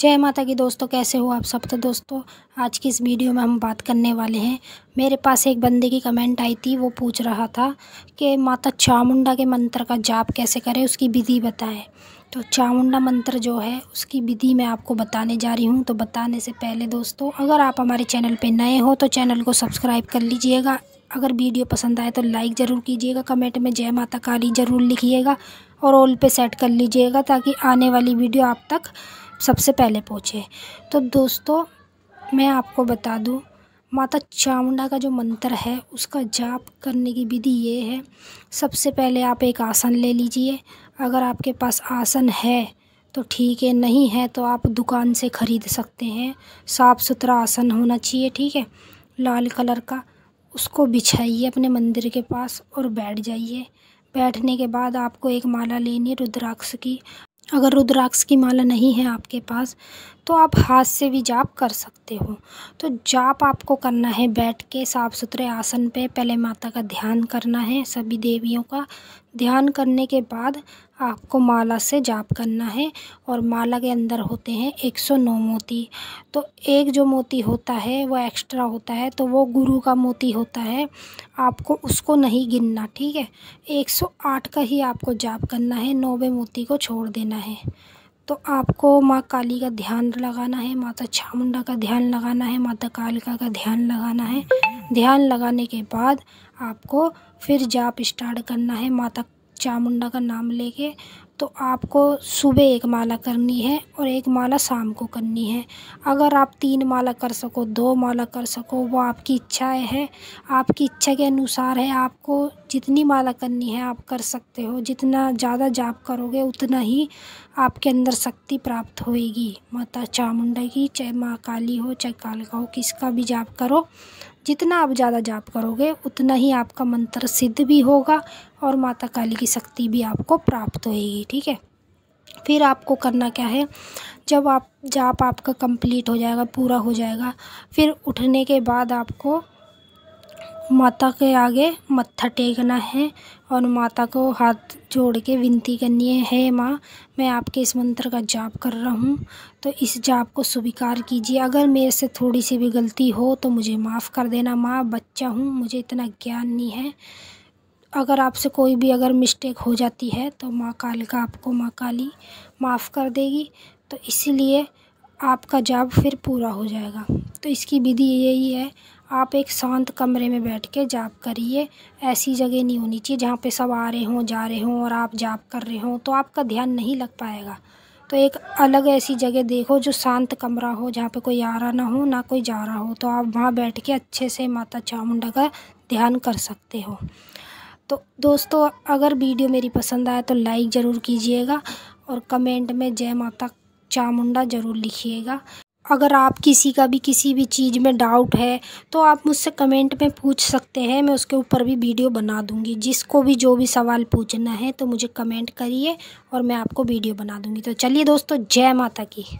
जय माता की दोस्तों कैसे हो आप सब तो दोस्तों आज की इस वीडियो में हम बात करने वाले हैं मेरे पास एक बंदे की कमेंट आई थी वो पूछ रहा था कि माता चामुंडा के मंत्र का जाप कैसे करें उसकी विधि बताएं तो चामुंडा मंत्र जो है उसकी विधि मैं आपको बताने जा रही हूँ तो बताने से पहले दोस्तों अगर आप हमारे चैनल पर नए हो तो चैनल को सब्सक्राइब कर लीजिएगा अगर वीडियो पसंद आए तो लाइक ज़रूर कीजिएगा कमेंट में जय माता काली ज़रूर लिखिएगा और ऑल पर सेट कर लीजिएगा ताकि आने वाली वीडियो आप तक सबसे पहले पहुँचे तो दोस्तों मैं आपको बता दूँ माता चामुंडा का जो मंत्र है उसका जाप करने की विधि ये है सबसे पहले आप एक आसन ले लीजिए अगर आपके पास आसन है तो ठीक है नहीं है तो आप दुकान से ख़रीद सकते हैं साफ़ सुथरा आसन होना चाहिए ठीक है लाल कलर का उसको बिछाइए अपने मंदिर के पास और बैठ जाइए बैठने के बाद आपको एक माला लेनी है रुद्राक्ष की अगर रुद्राक्ष की माला नहीं है आपके पास तो आप हाथ से भी जाप कर सकते हो तो जाप आपको करना है बैठ के साफ़ सुथरे आसन पे पहले माता का ध्यान करना है सभी देवियों का ध्यान करने के बाद आपको माला से जाप करना है और माला के अंदर होते हैं 109 मोती तो एक जो मोती होता है वो एक्स्ट्रा होता है तो वो गुरु का मोती होता है आपको उसको नहीं गिनना ठीक है 108 का ही आपको जाप करना है नौवे मोती को छोड़ देना है तो आपको माँ काली का ध्यान लगाना है माता चामुंडा का ध्यान लगाना है माता कालिका का ध्यान लगाना है ध्यान लगाने के बाद आपको फिर जाप स्टार्ट करना है माता चामुंडा का नाम लेके तो आपको सुबह एक माला करनी है और एक माला शाम को करनी है अगर आप तीन माला कर सको दो माला कर सको वो आपकी इच्छा है आपकी इच्छा के अनुसार है आपको जितनी माला करनी है आप कर सकते हो जितना ज़्यादा जाप करोगे उतना ही आपके अंदर शक्ति प्राप्त होएगी माता चामुंडा की चाहे माँ काली हो चाहे कालका हो किसका भी जाप करो जितना आप ज़्यादा जाप करोगे उतना ही आपका मंत्र सिद्ध भी होगा और माता काली की शक्ति भी आपको प्राप्त होएगी ठीक है फिर आपको करना क्या है जब आप जाप आपका कंप्लीट हो जाएगा पूरा हो जाएगा फिर उठने के बाद आपको माता के आगे मत्था टेकना है और माता को हाथ जोड़ के विनती करनी है हे माँ मैं आपके इस मंत्र का जाप कर रहा हूँ तो इस जाप को स्वीकार कीजिए अगर मेरे से थोड़ी सी भी गलती हो तो मुझे माफ़ कर देना माँ बच्चा हूँ मुझे इतना ज्ञान नहीं है अगर आपसे कोई भी अगर मिस्टेक हो जाती है तो माँ कालिका आपको माँ काली माफ़ कर देगी तो इसीलिए आपका जाप फिर पूरा हो जाएगा तो इसकी विधि यही है आप एक शांत कमरे में बैठ के जाप करिए ऐसी जगह नहीं होनी चाहिए जहाँ पे सब आ रहे हों जा रहे हों और आप जाप कर रहे हों तो आपका ध्यान नहीं लग पाएगा तो एक अलग ऐसी जगह देखो जो शांत कमरा हो जहाँ पे कोई आ रहा ना हो ना कोई जा रहा हो तो आप वहाँ बैठ के अच्छे से माता चामुंडा का ध्यान कर सकते हो तो दोस्तों अगर वीडियो मेरी पसंद आए तो लाइक ज़रूर कीजिएगा और कमेंट में जय माता चामुंडा ज़रूर लिखिएगा अगर आप किसी का भी किसी भी चीज़ में डाउट है तो आप मुझसे कमेंट में पूछ सकते हैं मैं उसके ऊपर भी वीडियो बना दूँगी जिसको भी जो भी सवाल पूछना है तो मुझे कमेंट करिए और मैं आपको वीडियो बना दूँगी तो चलिए दोस्तों जय माता की